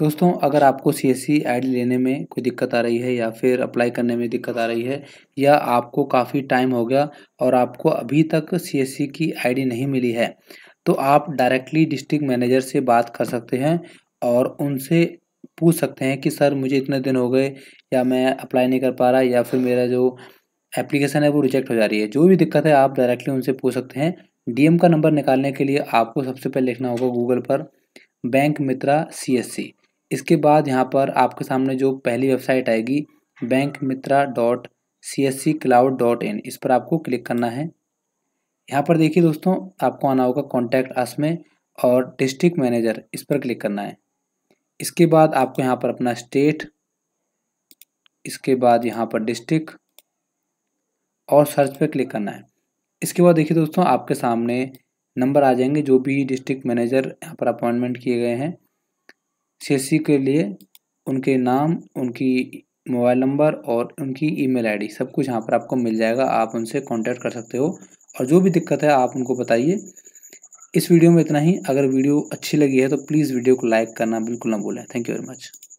दोस्तों अगर आपको सी एस आईडी लेने में कोई दिक्कत आ रही है या फिर अप्लाई करने में दिक्कत आ रही है या आपको काफ़ी टाइम हो गया और आपको अभी तक सी e की आईडी नहीं मिली है तो आप डायरेक्टली डिस्ट्रिक्ट मैनेजर से बात कर सकते हैं और उनसे पूछ सकते हैं कि सर मुझे इतने दिन हो गए या मैं अप्लाई नहीं कर पा रहा या फिर मेरा जो एप्लीकेशन है वो रिजेक्ट हो जा रही है जो भी दिक्कत है आप डायरेक्टली उनसे पूछ सकते हैं डीएम का नंबर निकालने के लिए आपको सबसे पहले लिखना होगा गूगल पर बैंक मित्रा सी इसके बाद यहाँ पर आपके सामने जो पहली वेबसाइट आएगी bank Mitra dot C S C cloud dot in इस पर आपको क्लिक करना है यहाँ पर देखिए दोस्तों आपको आना होगा कॉन्टैक्ट अस में और डिस्ट्रिक्ट मैनेजर इस पर क्लिक करना है इसके बाद आपको यहाँ पर अपना स्टेट इसके बाद यहाँ पर डिस्ट्रिक्ट और सर्च पर क्लिक करना है इसके बाद देखिए दोस्तों आपके सामने नंबर आ जाएंगे जो भी डिस्ट्रिक्ट मैनेजर यहाँ पर अपॉइंटमेंट किए गए हैं सीएससी के लिए उनके नाम उनकी मोबाइल नंबर और उनकी ईमेल आईडी सब कुछ यहाँ पर आपको मिल जाएगा आप उनसे कांटेक्ट कर सकते हो और जो भी दिक्कत है आप उनको बताइए इस वीडियो में इतना ही अगर वीडियो अच्छी लगी है तो प्लीज़ वीडियो को लाइक करना बिल्कुल ना भूलें थैंक यू वेरी मच